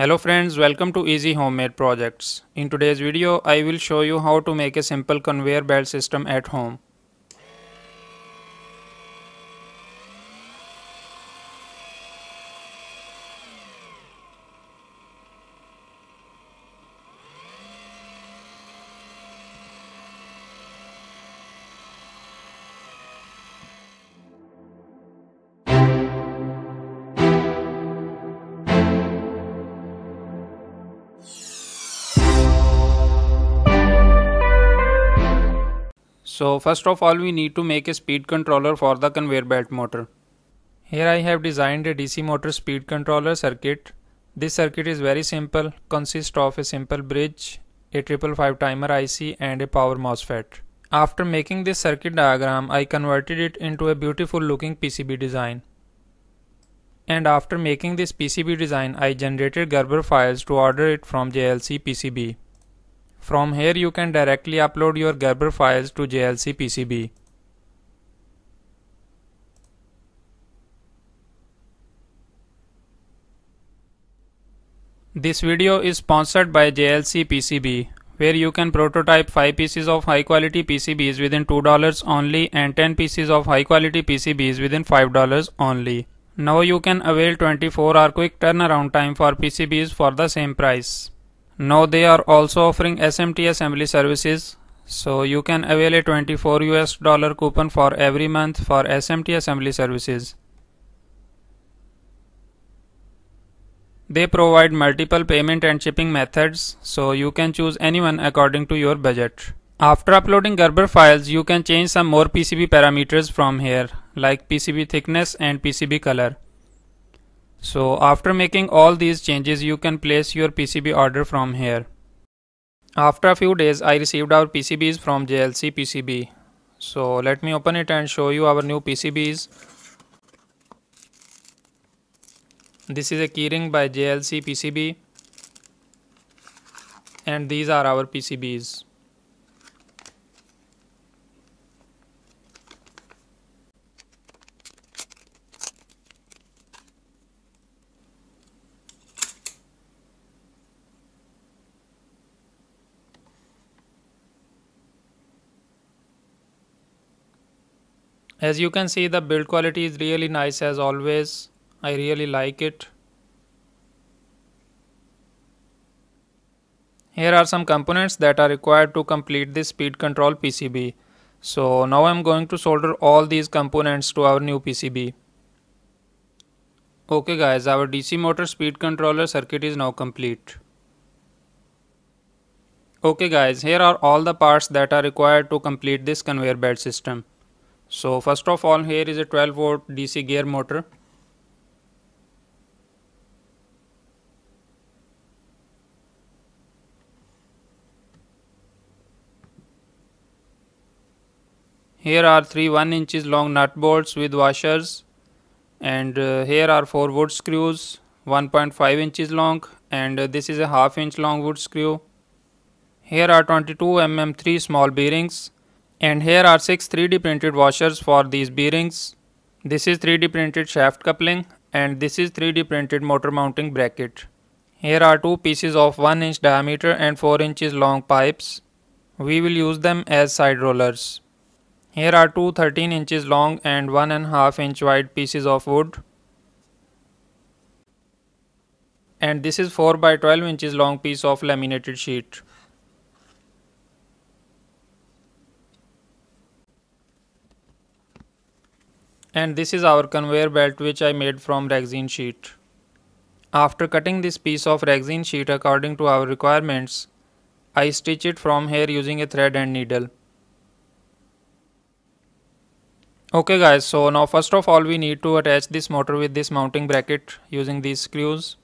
Hello friends, welcome to Easy Homemade Projects. In today's video, I will show you how to make a simple conveyor belt system at home. So first of all we need to make a speed controller for the conveyor belt motor. Here I have designed a DC motor speed controller circuit. This circuit is very simple, consists of a simple bridge, a 555 timer IC and a power MOSFET. After making this circuit diagram, I converted it into a beautiful looking PCB design. And after making this PCB design, I generated Gerber files to order it from JLC PCB. From here you can directly upload your Gerber files to JLC PCB. This video is sponsored by JLC PCB, where you can prototype 5 pieces of high quality PCBs within $2 only and 10 pieces of high quality PCBs within $5 only. Now you can avail 24 hour quick turnaround time for PCBs for the same price now they are also offering SMT assembly services so you can avail a 24 US dollar coupon for every month for SMT assembly services. They provide multiple payment and shipping methods so you can choose anyone according to your budget. After uploading Gerber files you can change some more PCB parameters from here like PCB thickness and PCB color. So after making all these changes you can place your PCB order from here. After a few days I received our PCBs from JLC PCB. So let me open it and show you our new PCBs. This is a keyring by JLC PCB and these are our PCBs. as you can see the build quality is really nice as always I really like it here are some components that are required to complete this speed control PCB so now I'm going to solder all these components to our new PCB okay guys our DC motor speed controller circuit is now complete okay guys here are all the parts that are required to complete this conveyor belt system so, first of all here is a 12 volt DC gear motor. Here are 3 1 inches long nut bolts with washers and uh, here are 4 wood screws 1.5 inches long and uh, this is a half inch long wood screw. Here are 22 mm 3 small bearings and here are 6 3D printed washers for these bearings. This is 3D printed shaft coupling and this is 3D printed motor mounting bracket. Here are two pieces of 1 inch diameter and 4 inches long pipes. We will use them as side rollers. Here are two 13 inches long and one and half inch wide pieces of wood. And this is 4 by 12 inches long piece of laminated sheet. and this is our conveyor belt which I made from rexine sheet. After cutting this piece of rexine sheet according to our requirements, I stitch it from here using a thread and needle. Okay guys, so now first of all we need to attach this motor with this mounting bracket using these screws.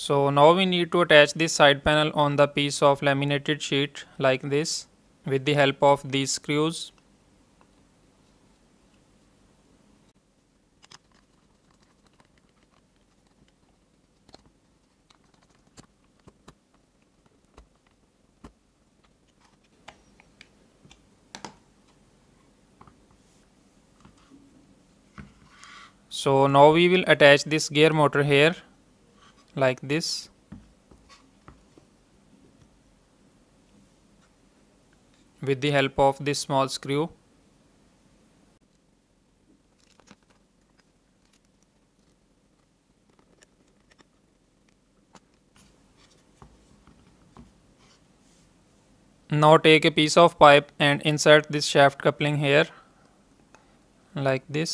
So now we need to attach this side panel on the piece of laminated sheet like this with the help of these screws. So now we will attach this gear motor here like this with the help of this small screw Now take a piece of pipe and insert this shaft coupling here like this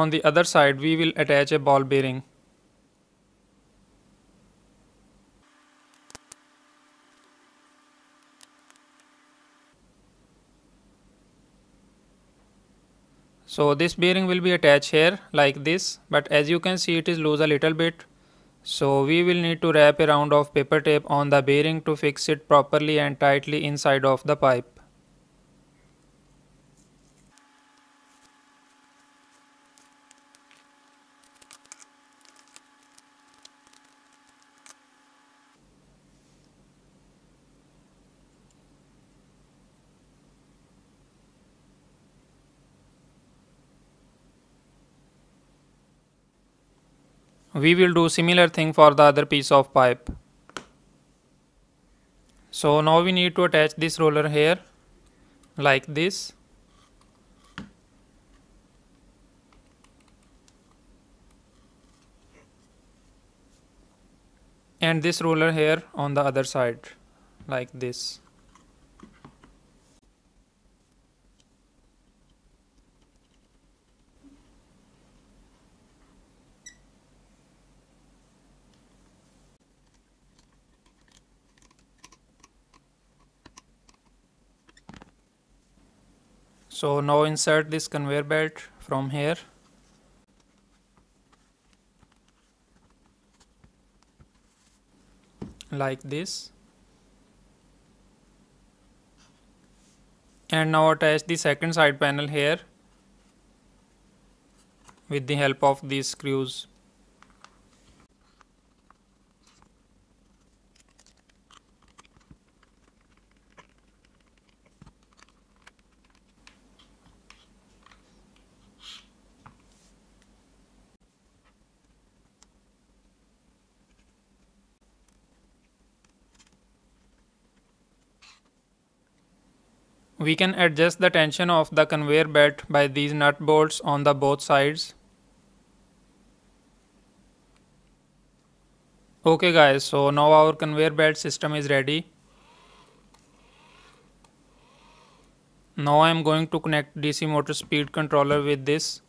On the other side, we will attach a ball bearing. So this bearing will be attached here like this but as you can see it is loose a little bit. So we will need to wrap a round of paper tape on the bearing to fix it properly and tightly inside of the pipe. we will do similar thing for the other piece of pipe so now we need to attach this roller here like this and this roller here on the other side like this So now insert this conveyor belt from here. like this and now attach the second side panel here with the help of these screws We can adjust the tension of the conveyor belt by these nut bolts on the both sides. Okay guys, so now our conveyor belt system is ready. Now I am going to connect DC motor speed controller with this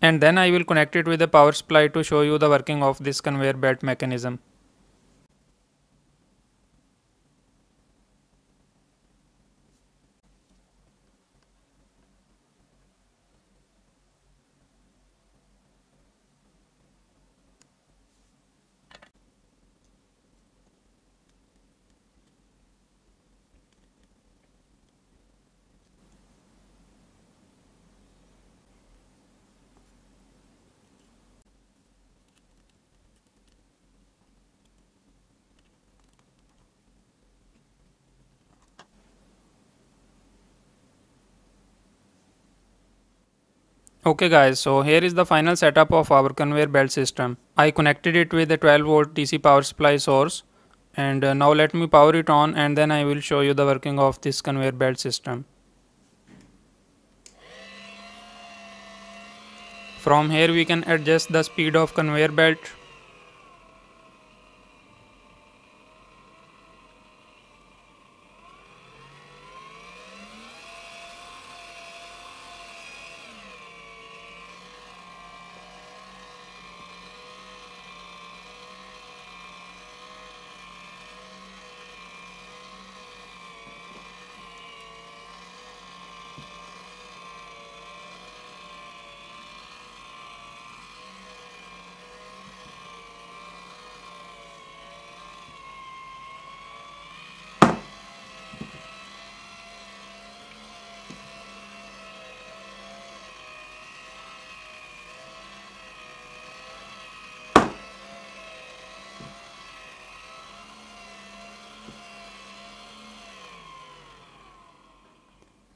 and then I will connect it with the power supply to show you the working of this conveyor belt mechanism. Okay guys, so here is the final setup of our conveyor belt system. I connected it with a 12 volt DC power supply source and uh, now let me power it on and then I will show you the working of this conveyor belt system. From here we can adjust the speed of conveyor belt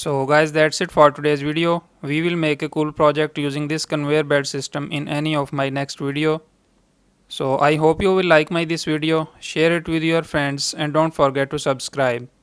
So guys that's it for today's video. We will make a cool project using this conveyor belt system in any of my next video. So I hope you will like my this video, share it with your friends and don't forget to subscribe.